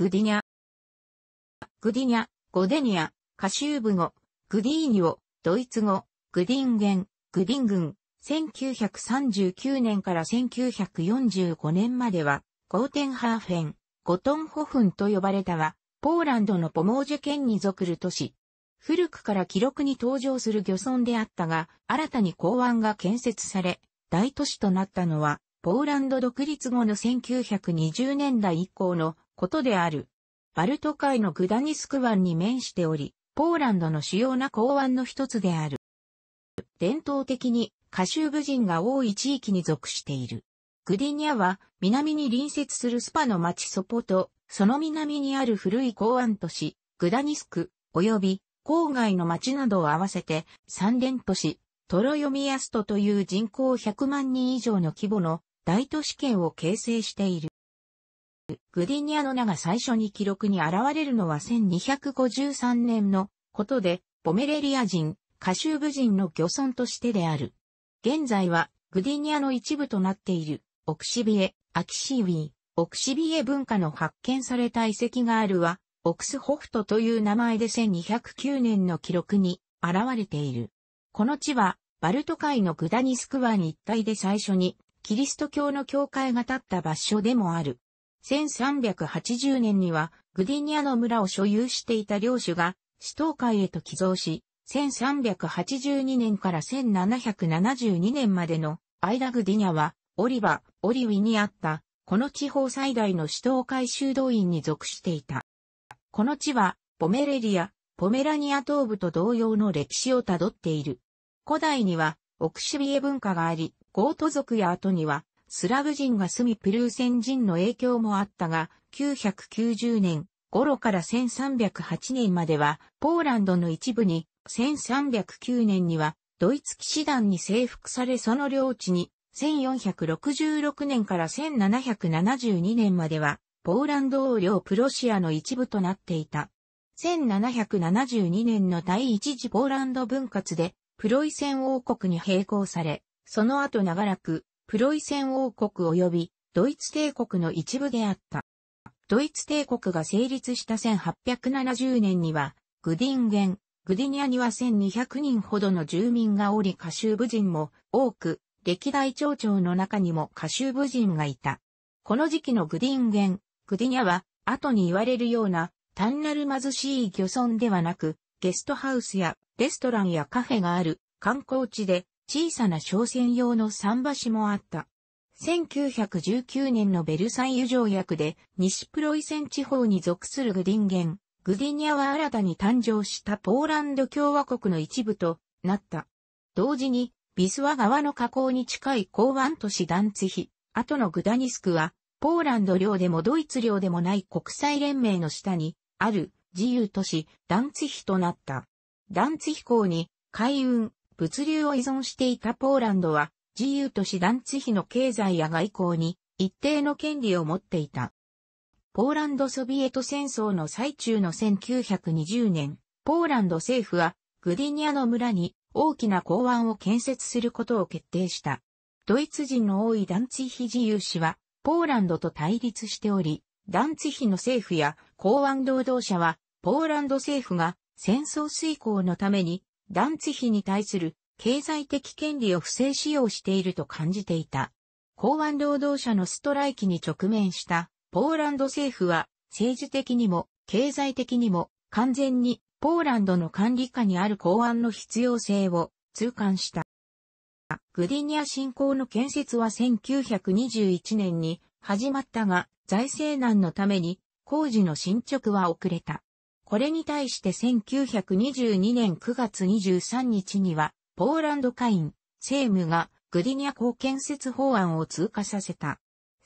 グディニャ。グディニャ、ゴデニア、カシューブ語、グディーニオ、ドイツ語、グディンゲン、グディン軍、1939年から1945年までは、ゴーテンハーフェン、ゴトンホフンと呼ばれたは、ポーランドのポモージュ県に属る都市。古くから記録に登場する漁村であったが、新たに港湾が建設され、大都市となったのは、ポーランド独立後の1920年代以降のことである。バルト海のグダニスク湾に面しており、ポーランドの主要な港湾の一つである。伝統的にカシューブ人が多い地域に属している。グディニャは南に隣接するスパの町ソポと、その南にある古い港湾都市、グダニスク、及び郊外の町などを合わせて三連都市、トロヨミヤストという人口100万人以上の規模の大都市圏を形成している。グディニアの名が最初に記録に現れるのは1253年のことで、ポメレリア人、カシューブ人の漁村としてである。現在は、グディニアの一部となっている、オクシビエ、アキシーウィー、オクシビエ文化の発見された遺跡があるは、オクスホフトという名前で1209年の記録に現れている。この地は、バルト海のグダニスクワに、一帯で最初に、キリスト教の教会が建った場所でもある。1380年にはグディニアの村を所有していた領主が死闘会へと寄贈し、1382年から1772年までの間グディニアはオリバ、オリウィにあったこの地方最大の死闘会修道院に属していた。この地はポメレリア、ポメラニア東部と同様の歴史をたどっている。古代にはオクシビエ文化があり、ゴート族や後にはスラブ人が住みプルーセン人の影響もあったが、990年頃から1308年までは、ポーランドの一部に、1309年には、ドイツ騎士団に征服されその領地に、1466年から1772年までは、ポーランド王領プロシアの一部となっていた。1772年の第一次ポーランド分割で、プロイセン王国に並行され、その後長らく、プロイセン王国及びドイツ帝国の一部であった。ドイツ帝国が成立した1870年には、グディンゲン、グディニアには1200人ほどの住民がおりカシューブ人も多く、歴代町長の中にもカシューブ人がいた。この時期のグディンゲン、グディニアは、後に言われるような、単なる貧しい漁村ではなく、ゲストハウスやレストランやカフェがある観光地で、小さな商船用の桟橋もあった。1919年のベルサイユ条約で西プロイセン地方に属するグディンゲン、グディニアは新たに誕生したポーランド共和国の一部となった。同時に、ビスワ川の河口に近い港湾都市ダンツヒ、後のグダニスクは、ポーランド領でもドイツ領でもない国際連盟の下に、ある自由都市ダンツヒとなった。ダンツヒ港に海運、物流を依存していたポーランドは、自由都市団地比の経済や外交に一定の権利を持っていた。ポーランドソビエト戦争の最中の1920年、ポーランド政府はグディニアの村に大きな港湾を建設することを決定した。ドイツ人の多いダンツヒ自由氏はポーランドと対立しており、ダンツヒの政府や港湾労働者はポーランド政府が戦争遂行のために団地費に対する経済的権利を不正使用していると感じていた。港湾労働者のストライキに直面したポーランド政府は政治的にも経済的にも完全にポーランドの管理下にある港湾の必要性を痛感した。グディニア侵攻の建設は1921年に始まったが財政難のために工事の進捗は遅れた。これに対して1922年9月23日には、ポーランド会員、政務がグディニア港建設法案を通過させた。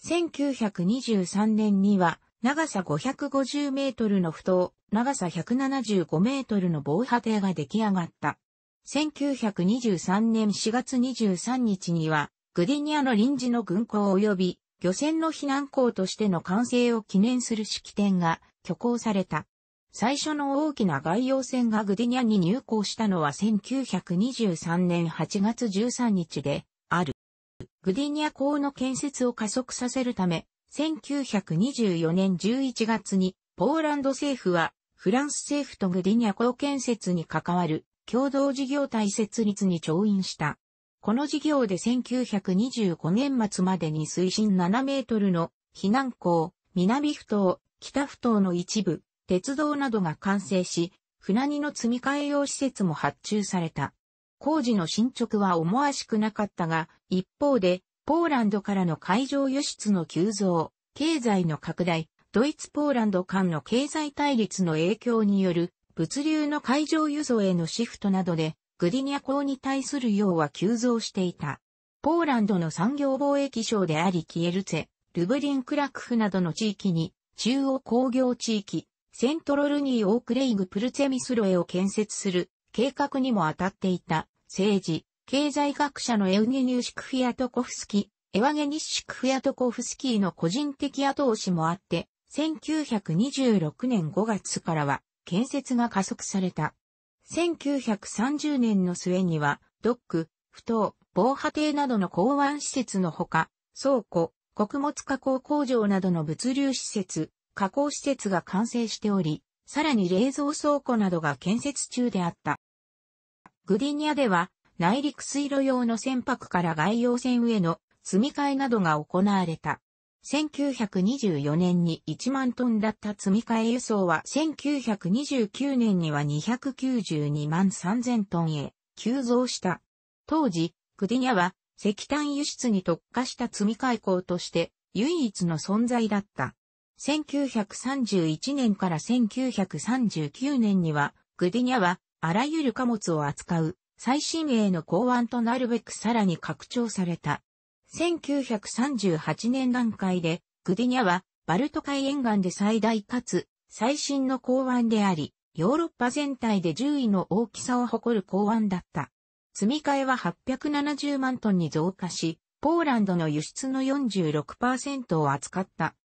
1923年には、長さ550メートルの不頭、長さ175メートルの防波堤が出来上がった。1923年4月23日には、グディニアの臨時の軍港及び漁船の避難港としての完成を記念する式典が挙行された。最初の大きな外洋船がグディニャに入港したのは1923年8月13日である。グディニャ港の建設を加速させるため、1924年11月にポーランド政府はフランス政府とグディニャ港建設に関わる共同事業体設立に調印した。この事業で1925年末までに水深7メートルの避難港、南埠頭、北埠頭の一部、鉄道などが完成し、船荷の積み替え用施設も発注された。工事の進捗は思わしくなかったが、一方で、ポーランドからの海上輸出の急増、経済の拡大、ドイツ・ポーランド間の経済対立の影響による物流の海上輸送へのシフトなどで、グディニャ港に対する要は急増していた。ポーランドの産業貿易省でありキエルツェ、ルブリンクラクフなどの地域に、中央工業地域、セントロルニー・オークレイグ・プルツェミスロエを建設する計画にも当たっていた政治、経済学者のエウゲニュシクフィアトコフスキ、ー、エワゲニシクフィアトコフスキーの個人的後押しもあって、1926年5月からは建設が加速された。1930年の末には、ドック、不当、防波堤などの港湾施設のほか、倉庫、穀物加工工場などの物流施設、加工施設が完成しており、さらに冷蔵倉庫などが建設中であった。グディニアでは、内陸水路用の船舶から外洋船への積み替えなどが行われた。1924年に1万トンだった積み替え輸送は1929年には292万3000トンへ急増した。当時、グディニアは石炭輸出に特化した積み替え港として唯一の存在だった。1931年から1939年には、グディニャは、あらゆる貨物を扱う、最新鋭の港湾となるべくさらに拡張された。1938年段階で、グディニャは、バルト海沿岸で最大かつ、最新の港湾であり、ヨーロッパ全体で10位の大きさを誇る港湾だった。積み替えは870万トンに増加し、ポーランドの輸出の46%を扱った。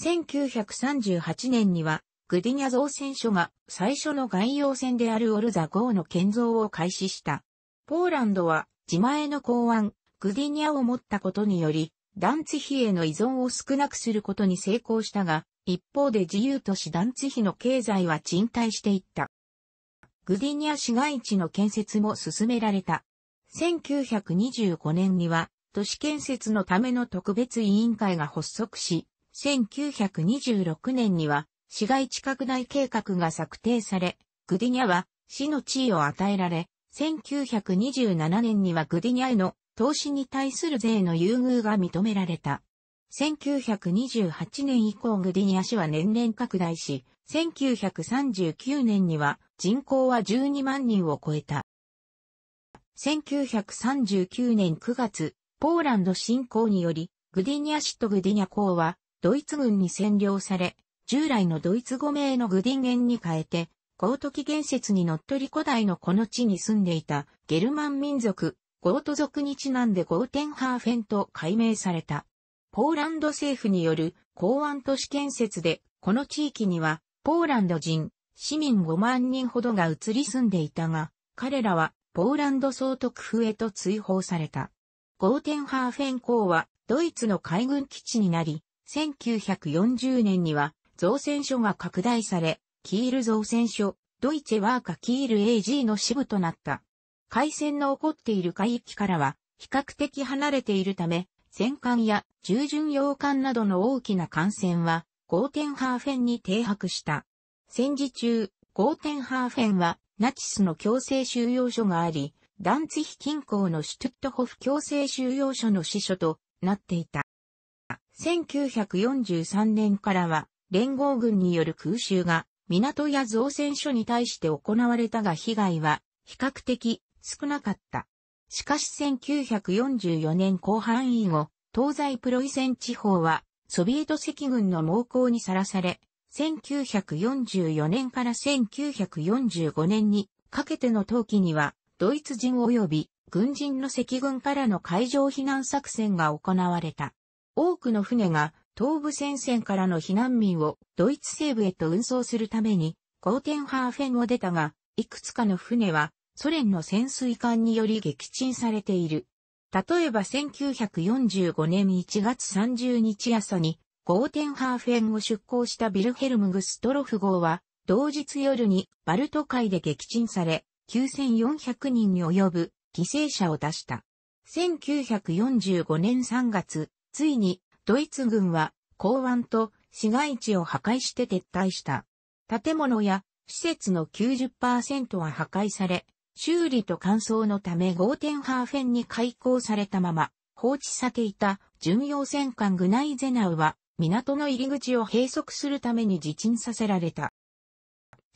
1938年には、グディニャ造船所が最初の外洋船であるオルザ号の建造を開始した。ポーランドは自前の港湾、グディニャを持ったことにより、ダンツヒへの依存を少なくすることに成功したが、一方で自由都市ダンツヒの経済は沈滞していった。グディニア市街地の建設も進められた。1925年には、都市建設のための特別委員会が発足し、1926年には市街地拡大計画が策定され、グディニャは市の地位を与えられ、1927年にはグディニャへの投資に対する税の優遇が認められた。1928年以降グディニャ市は年々拡大し、1939年には人口は12万人を超えた。1939年9月、ポーランド侵攻により、グディニャ市とグディニャ港はドイツ軍に占領され、従来のドイツ語名のグディンゲンに変えて、ゴート紀元説にのっとり古代のこの地に住んでいたゲルマン民族、ゴート族にちなんでゴーテンハーフェンと改名された。ポーランド政府による港湾都市建設で、この地域にはポーランド人、市民5万人ほどが移り住んでいたが、彼らはポーランド総督府へと追放された。ゴーテンハーフェン港はドイツの海軍基地になり、1940年には造船所が拡大され、キール造船所、ドイツワーカキール AG の支部となった。海戦の起こっている海域からは比較的離れているため、戦艦や従順洋艦などの大きな艦船はゴーテンハーフェンに停泊した。戦時中、ゴーテンハーフェンはナチスの強制収容所があり、ダンツヒ近郊のシュトゥットホフ強制収容所の支所となっていた。1943年からは、連合軍による空襲が、港や造船所に対して行われたが被害は、比較的少なかった。しかし1944年後半以後、東西プロイセン地方は、ソビエト赤軍の猛攻にさらされ、1944年から1945年にかけての冬季には、ドイツ人及び軍人の赤軍からの海上避難作戦が行われた。多くの船が東部戦線からの避難民をドイツ西部へと運送するためにコーテンハーフェンを出たが、いくつかの船はソ連の潜水艦により撃沈されている。例えば1945年1月30日朝にゴーテンハーフェンを出港したビルヘルム・グストロフ号は、同日夜にバルト海で撃沈され、9400人に及ぶ犠牲者を出した。1945年3月、ついに、ドイツ軍は、港湾と市街地を破壊して撤退した。建物や施設の90%は破壊され、修理と乾燥のためゴーテンハーフェンに開港されたまま、放置されていた巡洋戦艦グナイゼナウは、港の入り口を閉塞するために自沈させられた。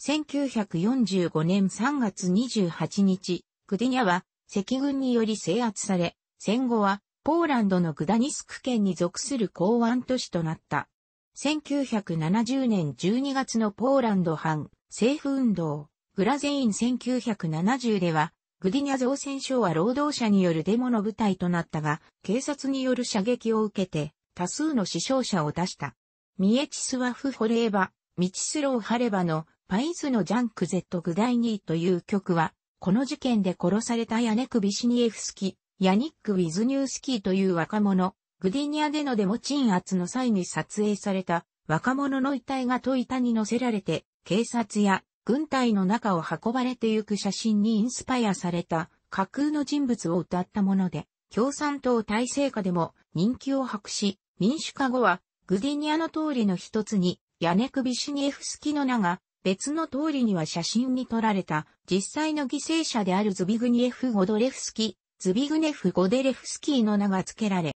1945年3月28日、クディニャは、赤軍により制圧され、戦後はポーランドのグダニスク県に属する港湾都市となった。1970年12月のポーランド藩政府運動、グラゼイン1970では、グディニャ造船所は労働者によるデモの舞台となったが、警察による射撃を受けて、多数の死傷者を出した。ミエチスワフ・ホレーバ、ミチスロー・ハレバのパイズのジャンク・ゼット・グダイニーという曲は、この事件で殺されたヤネク・ビシニエフスキ、ヤニック・ウィズニュースキーという若者、グディニアでのデモ鎮圧の際に撮影された若者の遺体がトイタに乗せられて、警察や軍隊の中を運ばれてゆく写真にインスパイアされた架空の人物を歌ったもので、共産党体制下でも人気を博し、民主化後はグディニアの通りの一つに、ヤネクビシニエフスキの名が、別の通りには写真に撮られた、実際の犠牲者であるズビグニエフ・ゴドレフスキ、ズビグネフ・ゴデレフスキーの名が付けられ、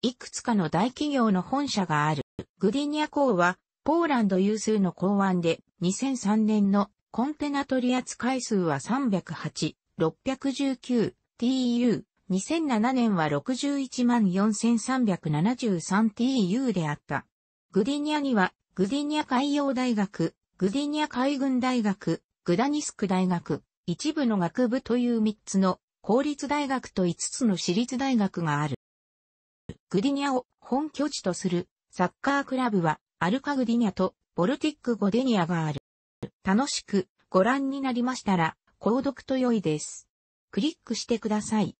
いくつかの大企業の本社がある、グディニア港は、ポーランド有数の港湾で、2003年のコンテナ取扱数は308、619、tu、2007年は61万 4373tu であった。グディニアには、グディニア海洋大学、グディニア海軍大学、グダニスク大学、一部の学部という3つの公立大学と5つの私立大学がある。グディニアを本拠地とするサッカークラブはアルカグディニアとボルティックゴデニアがある。楽しくご覧になりましたら購読と良いです。クリックしてください。